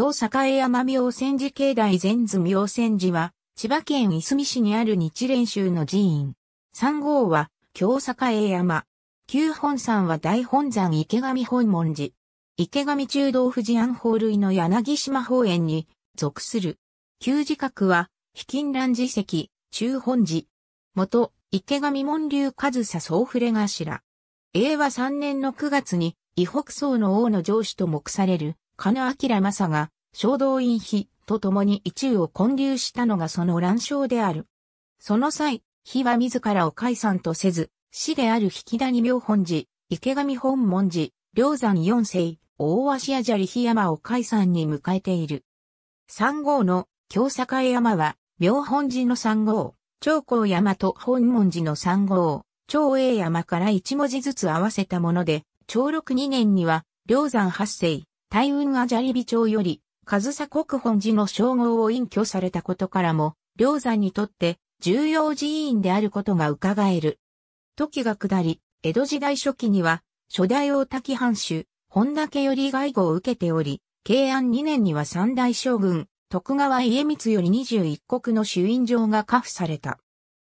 京栄山明泉寺境内禅図明泉寺は、千葉県いすみ市にある日蓮宗の寺院。3号は、京栄山。旧本山は大本山池上本門寺。池上中道富士安法類の柳島方園に属する。旧寺閣は、非近蘭寺石、中本寺。元、池上門流上総総触れ頭。和3年の9月に、伊北の王の上司と目される、金明正が、衝動院碑と共に一宇を建立したのがその乱章である。その際、碑は自らを解散とせず、死である引谷明本寺、池上本門寺、梁山四世、大足屋砂利檜山を解散に迎えている。三号の京栄山は、明本寺の三号、長江山と本門寺の三号、長栄山から一文字ずつ合わせたもので、長六二年には、梁山八世、大雲阿砂利美町より、上総国本寺の称号を隠居されたことからも、梁山にとって重要寺院であることが伺える。時が下り、江戸時代初期には、初代大滝藩主、本田家より外語を受けており、慶安2年には三代将軍、徳川家光より21国の主院状が下付された。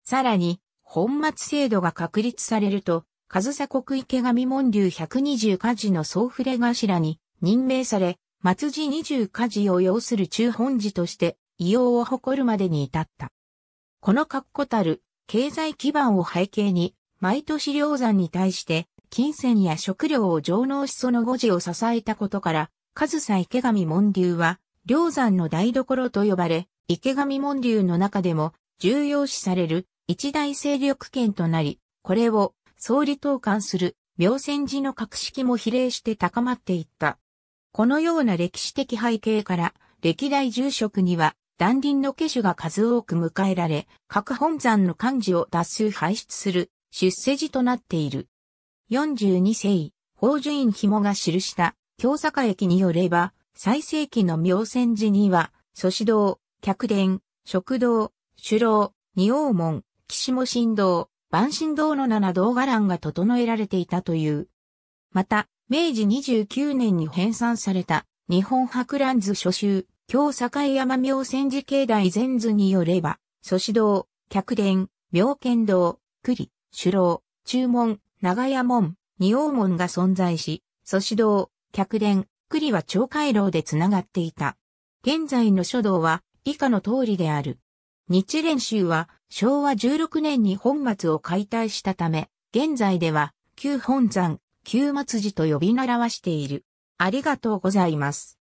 さらに、本末制度が確立されると、上総国池上門流120家事の総触れ頭に任命され、末寺二十火寺を要する中本寺として、異様を誇るまでに至った。この確固たる経済基盤を背景に、毎年梁山に対して、金銭や食料を上納しその護寺を支えたことから、上総池上門流は、梁山の台所と呼ばれ、池上門流の中でも重要視される一大勢力圏となり、これを総理統監する妙泉寺の格式も比例して高まっていった。このような歴史的背景から、歴代住職には、断輪の家主が数多く迎えられ、各本山の漢字を多数排出する、出世寺となっている。42世、宝珠院紐が記した、京坂駅によれば、最盛期の妙泉寺には、祖師堂、客殿、食堂、首楼、二王門、岸も神堂、万神堂の七道伽藍が整えられていたという。また、明治29年に編纂された日本博覧図書集、京境山明戦時境内全図によれば、祖師堂、客殿、明剣堂、栗、首楼、中門、長屋門、二王門が存在し、祖師堂、客殿、栗は町回廊でつながっていた。現在の書道は以下の通りである。日蓮宗は昭和16年に本末を解体したため、現在では旧本山、旧末寺と呼び習わしている。ありがとうございます。